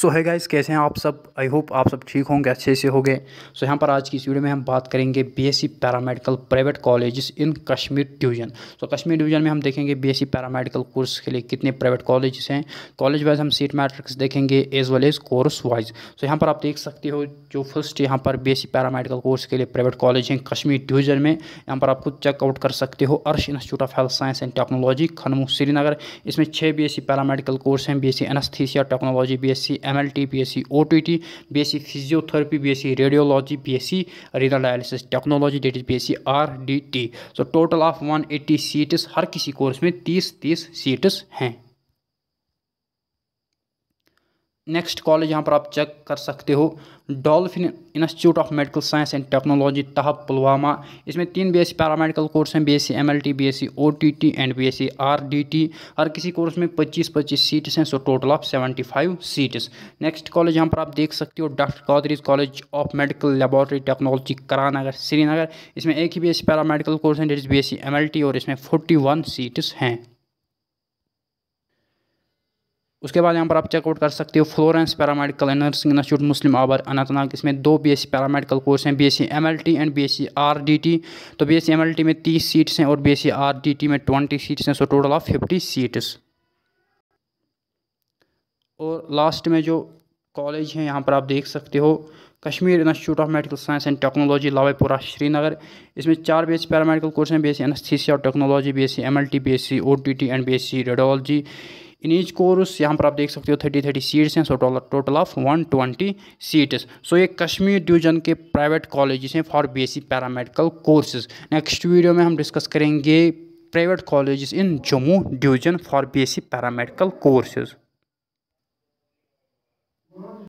सो है गाइस कैसे हैं आप सब आई होप आप सब ठीक होंगे अच्छे से हो गए सो so, यहाँ पर आज की इस वीडियो में हम बात करेंगे BSc paramedical private college in Kashmir division so so, Kashmir division में हम देखेंगे बीएससी पैरामेडिकल कोर्स के लिए कितने प्राइवेट कॉलेज हैं कॉलेज वाइज हम सीट मैट्रिक्स देखेंगे as well as course wise so यहाँ पर आप देख सकते हो जो फर्स्ट यहाँ पर बी पैरामेडिकल कोर्स के लिए प्राइवेट कॉलेज हैं कश्मीर डिवीजन में यहाँ पर आप खुद चेकआउट कर सकते हो Arsh institute of health science and technology Khonmoh Srinagar इसमें छः बी पैरामेडिकल कोर्स हैं B S technology B M L T B S C O T T B S C physiotherapy B S C radiology B S C renal dialysis technology that is B S C R D T so total of one eighty seats हर किसी कोर्स में तीस तीस seats हैं next college यहाँ पर आप चेक कर सकते हो Dolphin institute of medical science and technology Tahab Pulwama इसमें तीन B S C paramedical course हैं B S C M L T B S C O T T and B S C R D T हर किसी कोर्स में पच्चीस पच्चीस seats हैं so total of seventy five seats next college यहाँ पर आप देख सकते हो doctor Qadri's college of medical laboratory technology करानगर Srinagar इसमें एक ही B S C paramedical course है that is B S C M L T और इसमें फोर्टी वन सीट्स हैं उसके बाद यहाँ पर आप चेकआउट कर सकते हो Florence paramedical and nursing institute Muslimabad Anantnag इसमें दो बीएससी पैरामेडिकल कोर्स हैं BSc MLT and BSc RDT तो बीएससी एमएलटी में तीस सीट्स हैं और बीएससी आरडीटी में ट्वेंटी सीट्स हैं so total of fifty seats और लास्ट में जो कॉलेज हैं यहाँ पर आप देख सकते हो Kashmir institute of medical science and technology Lawaypora Srinagar इसमें चार बी एस पैरामेडिकल कोर्स हैं बी एस सी एनस्थीसिया और technology B S C M L T B S C O T T and B S C radiology in each course यहाँ पर आप देख सकते हो थर्टी थर्टी सीट्स हैं so total of one twenty seats so ये Kashmir division के private colleges हैं for BSc paramedical courses next video में हम डिस्कस करेंगे private colleges in Jammu division for BSc paramedical courses